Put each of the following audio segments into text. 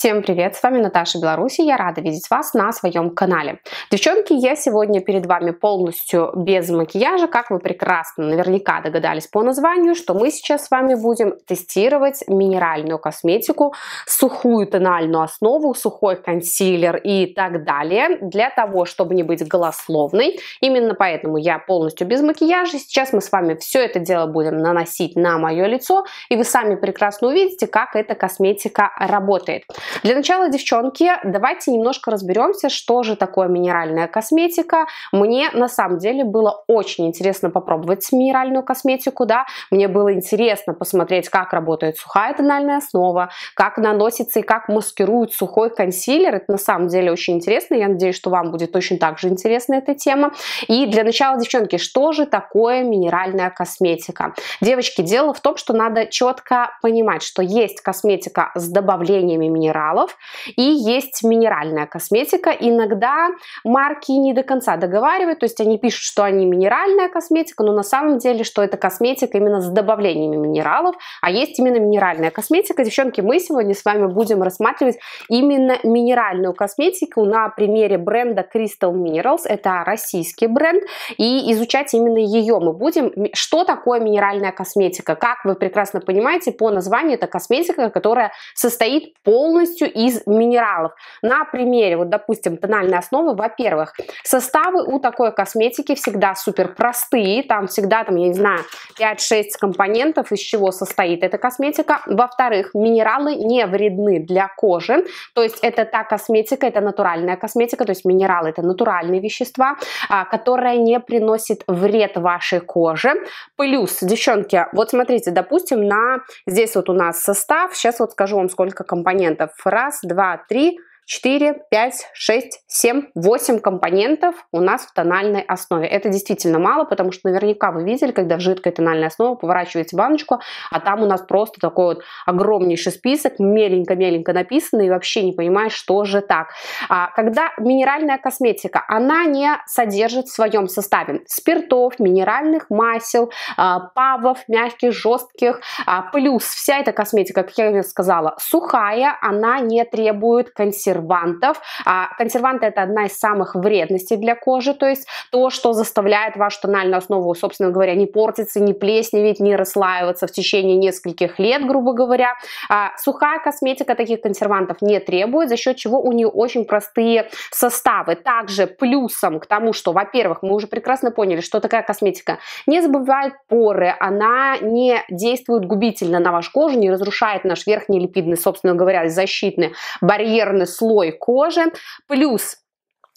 Всем привет, с вами Наташа Беларуси. я рада видеть вас на своем канале. Девчонки, я сегодня перед вами полностью без макияжа, как вы прекрасно наверняка догадались по названию, что мы сейчас с вами будем тестировать минеральную косметику, сухую тональную основу, сухой консилер и так далее, для того, чтобы не быть голословной. Именно поэтому я полностью без макияжа, сейчас мы с вами все это дело будем наносить на мое лицо, и вы сами прекрасно увидите, как эта косметика работает. Для начала, девчонки, давайте немножко разберемся, что же такое минеральная косметика. Мне на самом деле было очень интересно попробовать минеральную косметику, да, мне было интересно посмотреть, как работает сухая тональная основа, как наносится и как маскирует сухой консилер. Это на самом деле очень интересно, я надеюсь, что вам будет точно так же интересна эта тема. И для начала, девчонки, что же такое минеральная косметика? Девочки, дело в том, что надо четко понимать, что есть косметика с добавлениями минералов, минералов. И есть минеральная косметика. Иногда марки не до конца договаривают, то есть они пишут, что они минеральная косметика, но на самом деле, что это косметика именно с добавлениями минералов, а есть именно минеральная косметика. Девчонки, мы сегодня с вами будем рассматривать именно минеральную косметику на примере бренда Crystal Minerals. Это российский бренд. И изучать именно ее мы будем. Что такое минеральная косметика? Как вы прекрасно понимаете, по названию это косметика, которая состоит полностью полностью из минералов. На примере, вот, допустим, тональной основы, во-первых, составы у такой косметики всегда супер простые, там всегда, там, я не знаю, 5-6 компонентов, из чего состоит эта косметика. Во-вторых, минералы не вредны для кожи, то есть это та косметика, это натуральная косметика, то есть минералы это натуральные вещества, а, которая не приносит вред вашей коже. Плюс, девчонки, вот смотрите, допустим, на здесь вот у нас состав, сейчас вот скажу вам, сколько компонентов. Раз, два, три, 4, 5, 6, 7, 8 компонентов у нас в тональной основе. Это действительно мало, потому что наверняка вы видели, когда в жидкой тональной основе поворачиваете баночку, а там у нас просто такой вот огромнейший список, меленько-меленько написанный, и вообще не понимаешь, что же так. А, когда минеральная косметика, она не содержит в своем составе спиртов, минеральных масел, а, павов, мягких, жестких, а, плюс вся эта косметика, как я уже сказала, сухая, она не требует консервации консервантов. А консерванты это одна из самых вредностей для кожи, то есть то, что заставляет вашу тональную основу, собственно говоря, не портиться, не плесневеть, не расслаиваться в течение нескольких лет, грубо говоря. А сухая косметика таких консервантов не требует, за счет чего у нее очень простые составы. Также плюсом к тому, что, во-первых, мы уже прекрасно поняли, что такая косметика не забывает поры, она не действует губительно на вашу кожу, не разрушает наш верхний липидный, собственно говоря, защитный барьерный слой кожи. Плюс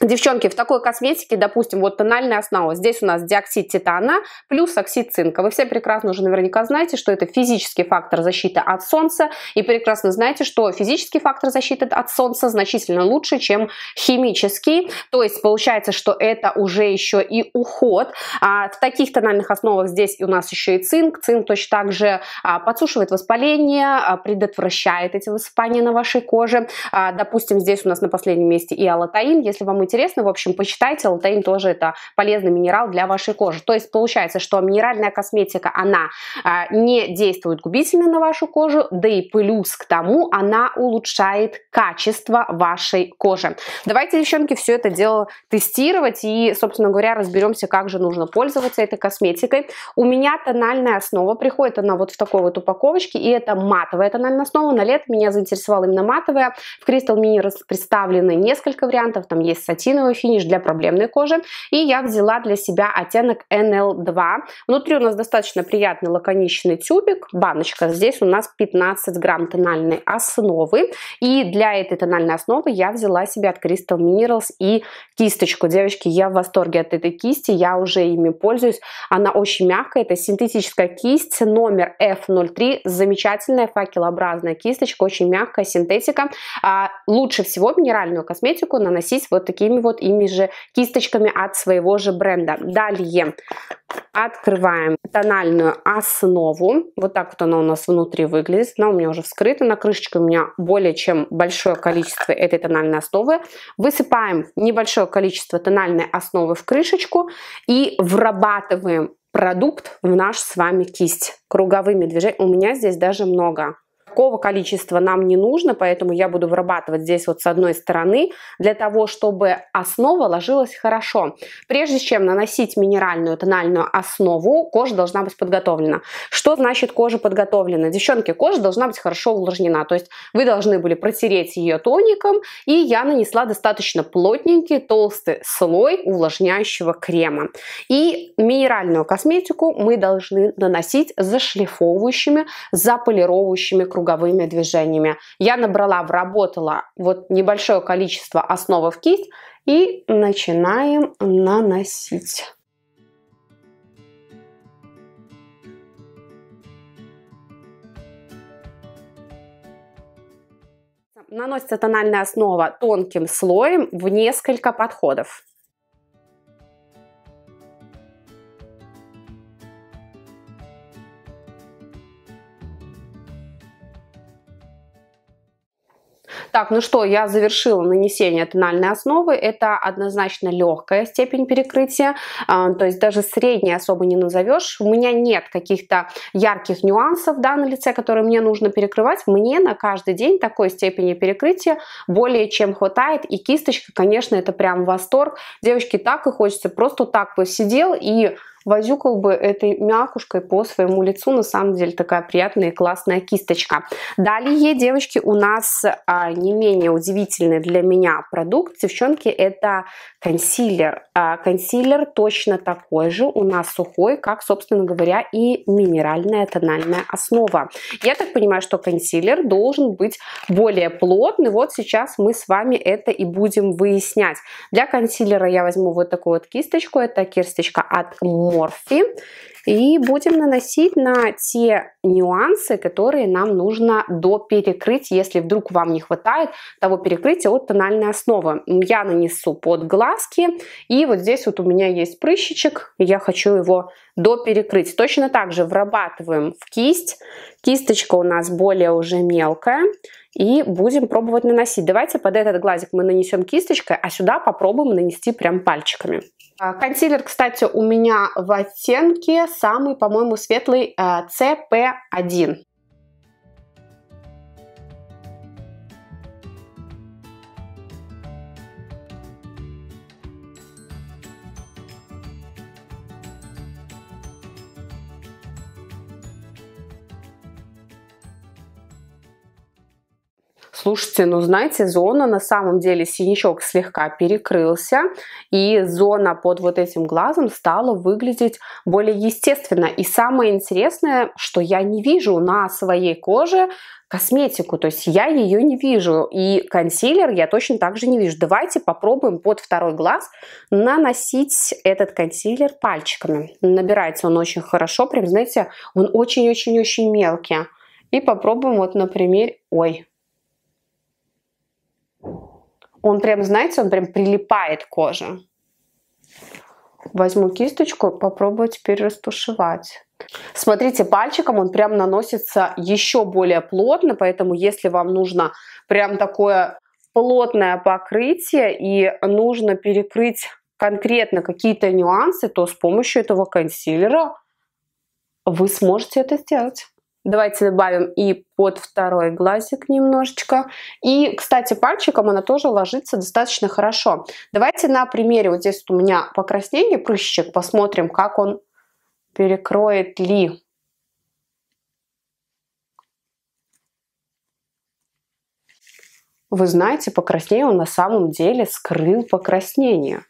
Девчонки, в такой косметике, допустим, вот тональная основа, здесь у нас диоксид титана плюс оксид цинка. Вы все прекрасно уже наверняка знаете, что это физический фактор защиты от солнца, и прекрасно знаете, что физический фактор защиты от солнца значительно лучше, чем химический, то есть получается, что это уже еще и уход. А в таких тональных основах здесь у нас еще и цинк, цинк точно так же а, подсушивает воспаление, а, предотвращает эти высыпания на вашей коже. А, допустим, здесь у нас на последнем месте и аллотаин, если вам интересно, в общем, почитайте, латеин тоже это полезный минерал для вашей кожи. То есть получается, что минеральная косметика, она э, не действует губительно на вашу кожу, да и плюс к тому она улучшает качество вашей кожи. Давайте, девчонки, все это дело тестировать и, собственно говоря, разберемся, как же нужно пользоваться этой косметикой. У меня тональная основа приходит, она вот в такой вот упаковочке, и это матовая тональная основа. На лет меня заинтересовала именно матовая. В Crystal Minerals представлены несколько вариантов, там есть матиновый финиш для проблемной кожи. И я взяла для себя оттенок NL2. Внутри у нас достаточно приятный лаконичный тюбик, баночка. Здесь у нас 15 грамм тональной основы. И для этой тональной основы я взяла себе от Crystal Minerals и кисточку. Девочки, я в восторге от этой кисти, я уже ими пользуюсь. Она очень мягкая, это синтетическая кисть номер F03. Замечательная факелообразная кисточка, очень мягкая синтетика. А, лучше всего минеральную косметику наносить вот такие такими вот ими же кисточками от своего же бренда. Далее открываем тональную основу. Вот так вот она у нас внутри выглядит. Она у меня уже вскрыта. На крышечке у меня более чем большое количество этой тональной основы. Высыпаем небольшое количество тональной основы в крышечку и врабатываем продукт в наш с вами кисть круговыми движениями. У меня здесь даже много такого количества нам не нужно, поэтому я буду вырабатывать здесь вот с одной стороны, для того, чтобы основа ложилась хорошо. Прежде чем наносить минеральную тональную основу, кожа должна быть подготовлена. Что значит кожа подготовлена? Девчонки, кожа должна быть хорошо увлажнена, то есть вы должны были протереть ее тоником, и я нанесла достаточно плотненький, толстый слой увлажняющего крема. И минеральную косметику мы должны наносить зашлифовывающими, заполировывающими кругами круговыми движениями. Я набрала, вработала вот небольшое количество основы в кисть и начинаем наносить. Наносится тональная основа тонким слоем в несколько подходов. Так, ну что, я завершила нанесение тональной основы. Это однозначно легкая степень перекрытия, а, то есть даже средней особо не назовешь. У меня нет каких-то ярких нюансов да, на лице, которые мне нужно перекрывать. Мне на каждый день такой степени перекрытия более чем хватает. И кисточка, конечно, это прям восторг. Девочки, так и хочется. Просто так посидел и возюкал бы этой мякушкой по своему лицу. На самом деле такая приятная и классная кисточка. Далее, девочки, у нас а, не менее удивительный для меня продукт. Девчонки, это консилер. А, консилер точно такой же у нас сухой, как, собственно говоря, и минеральная тональная основа. Я так понимаю, что консилер должен быть более плотный. Вот сейчас мы с вами это и будем выяснять. Для консилера я возьму вот такую вот кисточку. Это кисточка от Mo Морфи. И будем наносить на те нюансы, которые нам нужно доперекрыть, если вдруг вам не хватает того перекрытия от тональной основы. Я нанесу под глазки, и вот здесь вот у меня есть прыщичек, я хочу его доперекрыть. Точно так же врабатываем в кисть, кисточка у нас более уже мелкая, и будем пробовать наносить. Давайте под этот глазик мы нанесем кисточкой, а сюда попробуем нанести прям пальчиками. А, консилер, кстати, у меня в оттенке самый, по-моему, светлый а, CP1. Слушайте, ну знаете, зона на самом деле, синячок слегка перекрылся, и зона под вот этим глазом стала выглядеть более естественно. И самое интересное, что я не вижу на своей коже косметику, то есть я ее не вижу, и консилер я точно так же не вижу. Давайте попробуем под второй глаз наносить этот консилер пальчиками. Набирается он очень хорошо, прям, знаете, он очень-очень-очень мелкий. И попробуем вот например, Ой, он прям, знаете, он прям прилипает к коже. Возьму кисточку, попробую теперь растушевать. Смотрите, пальчиком он прям наносится еще более плотно, поэтому если вам нужно прям такое плотное покрытие и нужно перекрыть конкретно какие-то нюансы, то с помощью этого консилера вы сможете это сделать. Давайте добавим и под второй глазик немножечко. И, кстати, пальчиком она тоже ложится достаточно хорошо. Давайте на примере, вот здесь у меня покраснение, прыщик, посмотрим, как он перекроет ли. Вы знаете, покраснение он на самом деле скрыл покраснение.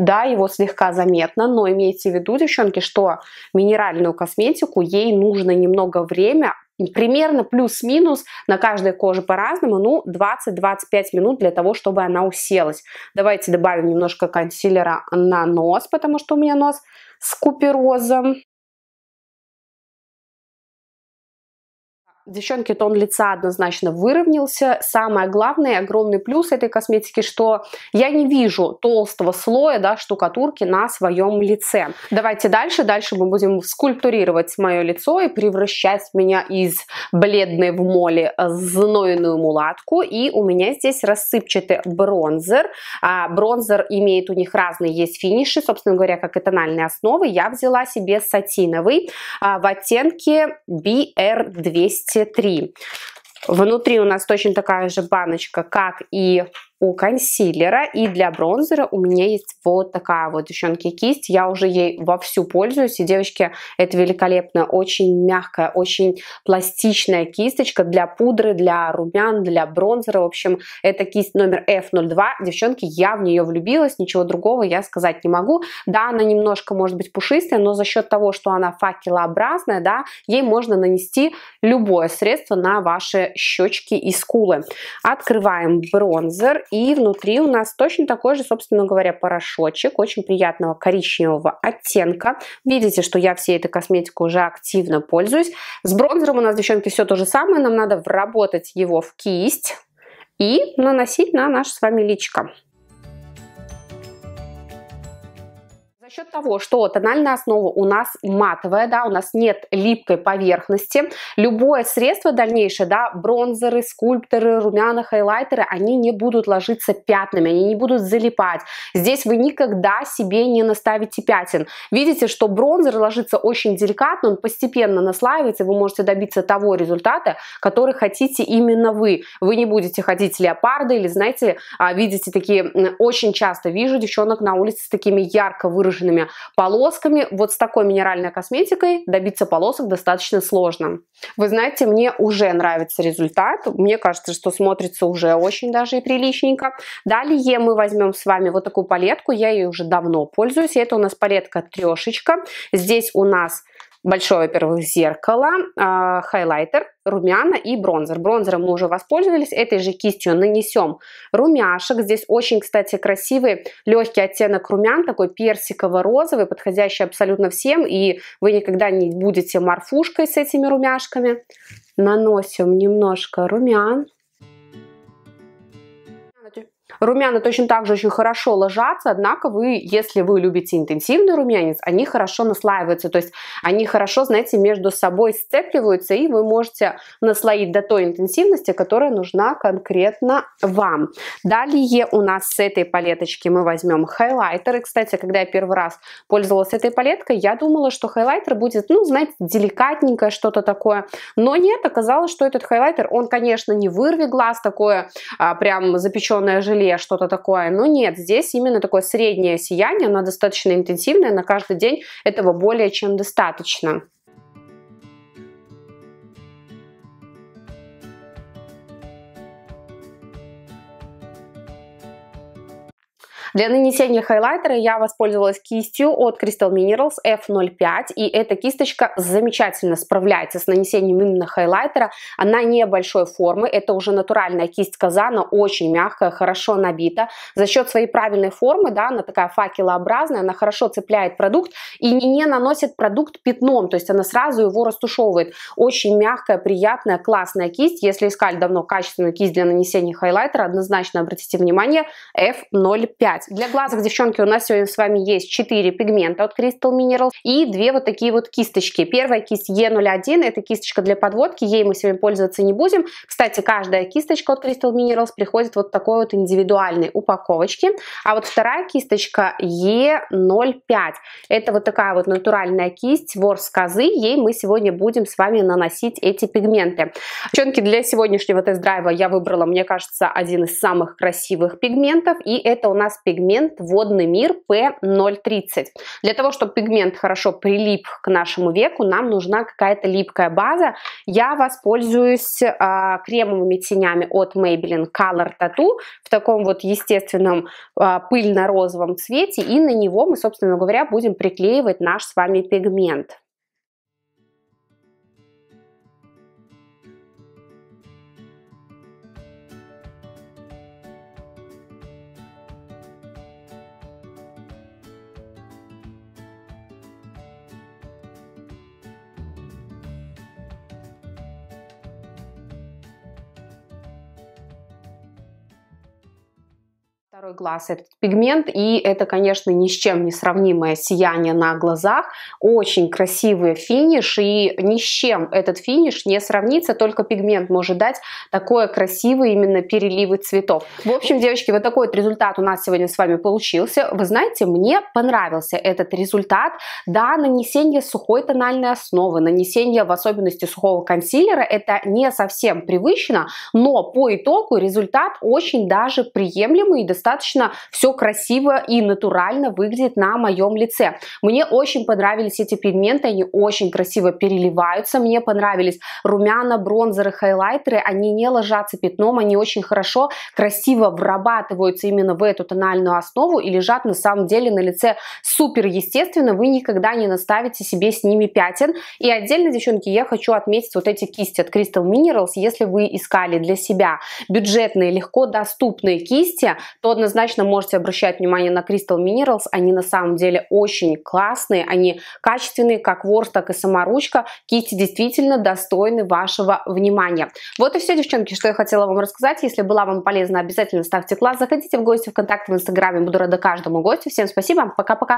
Да, его слегка заметно, но имейте в виду, девчонки, что минеральную косметику ей нужно немного время, примерно плюс-минус на каждой коже по-разному, ну 20-25 минут для того, чтобы она уселась. Давайте добавим немножко консилера на нос, потому что у меня нос с куперозом. девчонки, тон лица однозначно выровнялся. Самое главное, огромный плюс этой косметики, что я не вижу толстого слоя да, штукатурки на своем лице. Давайте дальше. Дальше мы будем скульптурировать мое лицо и превращать меня из бледной в моле знойную мулатку. И у меня здесь рассыпчатый бронзер. А, бронзер имеет у них разные есть финиши, собственно говоря, как и тональные основы. Я взяла себе сатиновый а, в оттенке BR200 все три. Внутри у нас точно такая же баночка, как и у консилера и для бронзера у меня есть вот такая вот, девчонки, кисть. Я уже ей вовсю пользуюсь. И, девочки, это великолепная, Очень мягкая, очень пластичная кисточка для пудры, для румян, для бронзера. В общем, это кисть номер F02. Девчонки, я в нее влюбилась. Ничего другого я сказать не могу. Да, она немножко может быть пушистая, но за счет того, что она факелообразная, да, ей можно нанести любое средство на ваши щечки и скулы. Открываем бронзер и внутри у нас точно такой же, собственно говоря, порошочек, очень приятного коричневого оттенка. Видите, что я всей этой косметикой уже активно пользуюсь. С бронзером у нас, девчонки, все то же самое, нам надо вработать его в кисть и наносить на наше с вами личико. За счет того, что тональная основа у нас матовая, да, у нас нет липкой поверхности, любое средство дальнейшее, да, бронзеры, скульпторы, румяна, хайлайтеры, они не будут ложиться пятнами, они не будут залипать. Здесь вы никогда себе не наставите пятен. Видите, что бронзер ложится очень деликатно, он постепенно наслаивается, и вы можете добиться того результата, который хотите именно вы. Вы не будете ходить леопарды или, знаете, а, видите такие, очень часто вижу девчонок на улице с такими ярко выраженными выраженными полосками. Вот с такой минеральной косметикой добиться полосок достаточно сложно. Вы знаете, мне уже нравится результат. Мне кажется, что смотрится уже очень даже и приличненько. Далее мы возьмем с вами вот такую палетку. Я ее уже давно пользуюсь. Это у нас палетка трешечка. Здесь у нас большое, во-первых, зеркало, э, хайлайтер, румяна и бронзер. Бронзером мы уже воспользовались, этой же кистью нанесем румяшек. Здесь очень, кстати, красивый легкий оттенок румян, такой персиково-розовый, подходящий абсолютно всем, и вы никогда не будете морфушкой с этими румяшками. Наносим немножко румян. Румяна точно так же очень хорошо ложатся, однако вы, если вы любите интенсивный румянец, они хорошо наслаиваются, то есть они хорошо, знаете, между собой сцепливаются, и вы можете наслоить до той интенсивности, которая нужна конкретно вам. Далее у нас с этой палеточки мы возьмем хайлайтер. И, кстати, когда я первый раз пользовалась этой палеткой, я думала, что хайлайтер будет, ну, знаете, деликатненькое что-то такое. Но нет, оказалось, что этот хайлайтер, он, конечно, не вырви глаз, такое а, прям запеченное желе, желе, что-то такое. Но нет, здесь именно такое среднее сияние, оно достаточно интенсивное, на каждый день этого более чем достаточно. Для нанесения хайлайтера я воспользовалась кистью от Crystal Minerals F05, и эта кисточка замечательно справляется с нанесением именно хайлайтера. Она небольшой формы, это уже натуральная кисть казана, очень мягкая, хорошо набита. За счет своей правильной формы, да, она такая факелообразная, она хорошо цепляет продукт и не наносит продукт пятном, то есть она сразу его растушевывает. Очень мягкая, приятная, классная кисть. Если искали давно качественную кисть для нанесения хайлайтера, однозначно обратите внимание F05 брать. Для глазок, девчонки, у нас сегодня с вами есть 4 пигмента от Crystal Minerals и 2 вот такие вот кисточки. Первая кисть E01, это кисточка для подводки, ей мы сегодня пользоваться не будем. Кстати, каждая кисточка от Crystal Minerals приходит вот такой вот индивидуальной упаковочке. А вот вторая кисточка E05, это вот такая вот натуральная кисть, ворс козы, ей мы сегодня будем с вами наносить эти пигменты. Девчонки, для сегодняшнего тест-драйва я выбрала, мне кажется, один из самых красивых пигментов, и это у нас пигмент пигмент водный мир P030. Для того, чтобы пигмент хорошо прилип к нашему веку, нам нужна какая-то липкая база. Я воспользуюсь э, кремовыми тенями от Maybelline Color Tattoo в таком вот естественном э, пыльно-розовом цвете, и на него мы, собственно говоря, будем приклеивать наш с вами пигмент. второй глаз этот пигмент, и это, конечно, ни с чем не сравнимое сияние на глазах, очень красивый финиш, и ни с чем этот финиш не сравнится, только пигмент может дать такое красивое именно переливы цветов. В общем, девочки, вот такой вот результат у нас сегодня с вами получился. Вы знаете, мне понравился этот результат. Да, нанесение сухой тональной основы, нанесение в особенности сухого консилера, это не совсем привычно, но по итогу результат очень даже приемлемый и достаточно достаточно все красиво и натурально выглядит на моем лице. Мне очень понравились эти пигменты, они очень красиво переливаются, мне понравились румяна, бронзеры, хайлайтеры, они не ложатся пятном, они очень хорошо, красиво врабатываются именно в эту тональную основу и лежат на самом деле на лице супер естественно, вы никогда не наставите себе с ними пятен. И отдельно, девчонки, я хочу отметить вот эти кисти от Crystal Minerals, если вы искали для себя бюджетные, легко доступные кисти, то то однозначно можете обращать внимание на Crystal Minerals. Они на самом деле очень классные, они качественные, как ворс, так и саморучка. Кисти действительно достойны вашего внимания. Вот и все, девчонки, что я хотела вам рассказать. Если была вам полезна, обязательно ставьте класс, заходите в гости в ВКонтакте, в Инстаграме. Буду рада каждому гостю. Всем спасибо, пока-пока.